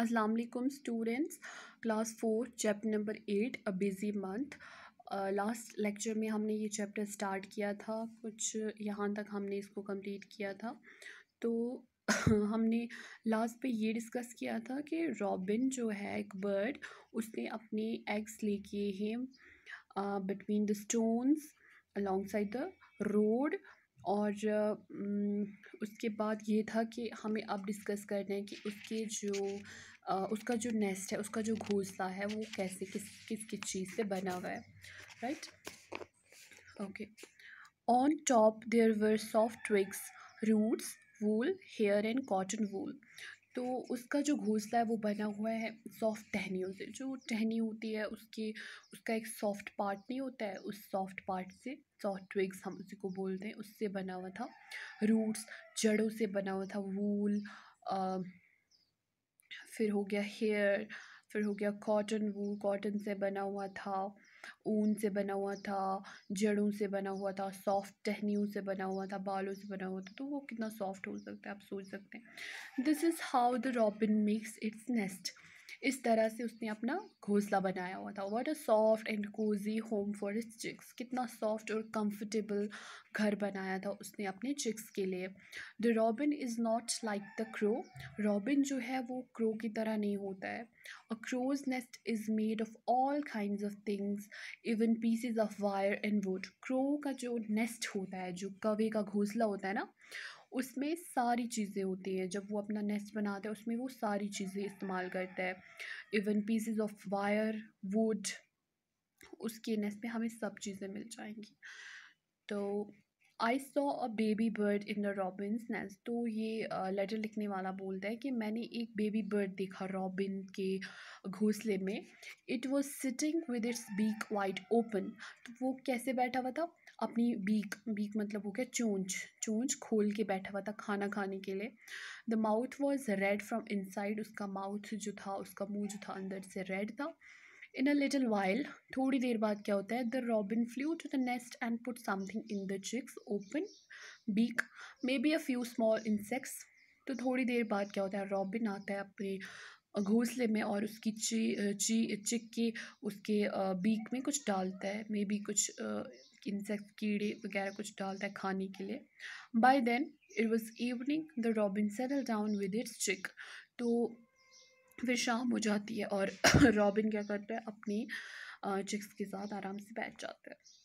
अस्सलाम वालेकुम students class four chapter number eight a busy month last lecture में हमने ये चैप्टर स्टार्ट किया था कुछ यहाँ तक हमने इसको कंप्लीट किया था तो हमने लास्ट पे ये डिस्कस किया था कि रॉबिन जो है एक बर्ड उसने अपने एग्स ले किए हैं between the stones alongside the road और उसके बाद ये था कि हमें अब डिस्कस करना है कि उसके जो उसका जो नेस्ट है उसका जो घोंसला है वो कैसे किस किस किस चीज़ से बना हुआ है right okay on top there were soft twigs roots wool hair and cotton wool तो उसका जो घोंसला है वो बना हुआ है सॉफ्ट टहनियों से जो टहनी होती है उसकी उसका एक सॉफ्ट पार्ट नहीं होता है उस सॉफ्ट पार्ट से सॉफ्ट ट्विग्स हम उसी को बोलते हैं उससे बना हुआ था रूट्स जड़ों से बना हुआ था वूल फिर हो गया हेयर फिर हो गया कॉटन वूल कॉटन से बना हुआ था ऊन से बना हुआ था जड़ों से बना हुआ था सॉफ्ट टहनियों से बना हुआ था बालों से बना हुआ था तो वो कितना सॉफ्ट हो सकता है आप सोच सकते हैं this is how the robin makes its nest इस तरह से उसने अपना घोंसला बनाया हुआ था what a soft and cosy home for its chicks कितना सॉफ्ट और कंफर्टेबल घर बनाया था उसने अपने चिक्स के लिए the robin is not like the crow robin जो है वो क्रो की तरह नहीं होता है a crow's nest is made of all kind of things even PCs of wire and wood crow का जो नेस्ट होता है जो कवे का घोंसला होता है ना उसमें सारी चीज़ें होती हैं जब वो अपना नेस्ट बनाता है उसमें वो सारी चीज़ें इस्तेमाल करता है even pieces of wire wood उसके नेस्ट में हमें सब चीज़ें मिल जाएंगी तो I saw a baby bird in the robin's nest तो ये लेटर लिखने वाला बोलता है कि मैंने एक बेबी बर्ड देखा रॉबिन के घोंसले में it was sitting with its beak wide open तो वो कैसे बैठा हुआ था अपनी बीक बीक मतलब हो गया चोंच चोंच खोल के बैठा हुआ था खाना खाने के लिए the mouth was red from inside उसका माउथ जो था उसका मुंह जो था अंदर से रेड था इन अ लिटल वाइल थोड़ी देर बाद क्या होता है the robin flew to the nest and put something in the chicks open beak maybe a few small insects तो थोड़ी देर बाद क्या होता है रॉबिन आता है अपने घोंसले में और उसकी ची ची चिक के उसके बीक में कुछ डालता है मे बी कुछ इंसेक्ट कीड़े वगैरह कुछ डालता है खाने के लिए by then it was evening the robin settle down with its chick तो फिर शाम हो जाती है और रॉबिन क्या करता है अपनी चिक्स के साथ आराम से बैठ जाता है